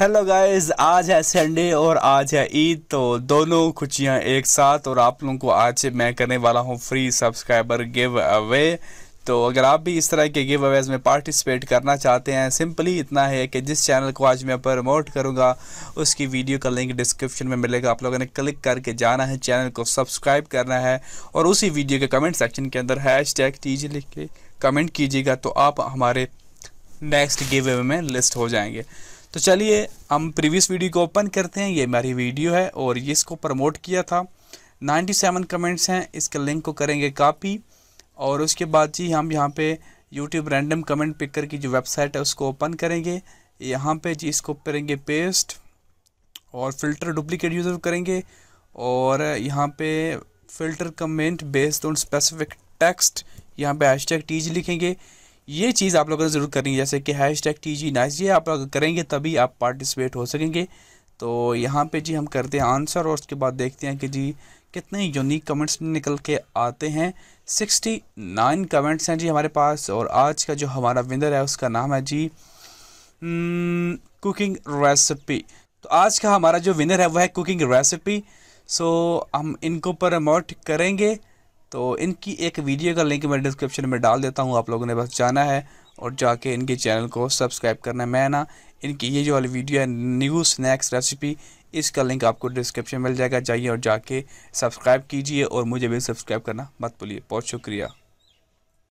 hello guys आज है Sunday और आज है ईद तो दोनों खुशियाँ एक साथ और आप लोगों को आज मैं करने वाला हूँ फ्री सब्सक्राइबर गिव अवे तो अगर आप भी इस तरह के गिव अवेज में पार्टिसिपेट करना चाहते हैं सिंपली इतना है कि जिस चैनल को आज मैं प्रमोट करूँगा उसकी वीडियो का लिंक डिस्क्रिप्शन में मिलेगा आप लोगों ने क्लिक करके जाना है चैनल को सब्सक्राइब करना है और उसी वीडियो के कमेंट सेक्शन के अंदर हैश टैग लिख के कमेंट कीजिएगा तो आप हमारे नेक्स्ट गिव अवे में लिस्ट हो जाएंगे तो चलिए हम प्रीवियस वीडियो को ओपन करते हैं ये हमारी वीडियो है और ये इसको प्रमोट किया था 97 कमेंट्स हैं इसके लिंक को करेंगे कापी और उसके बाद जी हम यहाँ पे यूट्यूब रैंडम कमेंट पिकर की जो वेबसाइट है उसको ओपन करेंगे यहाँ पे जी इसको करेंगे पेस्ट और फिल्टर डुप्लीकेट यूज करेंगे और यहाँ पे filter comment based on specific text यहाँ पे हैश टीज लिखेंगे ये चीज़ आप लोगों ने ज़रूर करनी है जैसे कि hashtag T G nice ये आप अगर करेंगे तभी आप पार्टिसिपेट हो सकेंगे तो यहाँ पे जी हम करते हैं आंसर और उसके बाद देखते हैं कि जी कितने यूनिक कमेंट्स निकल के आते हैं सिक्सटी नाइन कमेंट्स हैं जी हमारे पास और आज का जो हमारा विनर है उसका नाम है जी कुकिंग हम्म, रेसिपी तो आज का हमारा जो विनर है वह है कुकिंग रेसिपी सो हम इनको प्रमोट करेंगे तो इनकी एक वीडियो का लिंक मैं डिस्क्रिप्शन में डाल देता हूँ आप लोगों ने बस जाना है और जाके इनके चैनल को सब्सक्राइब करना है मैं ना इनकी ये जो वाली वीडियो है न्यू स्नैक्स रेसिपी इसका लिंक आपको डिस्क्रिप्शन मिल जाएगा जाइए और जाके सब्सक्राइब कीजिए और मुझे भी सब्सक्राइब करना मत भूलिए बहुत शुक्रिया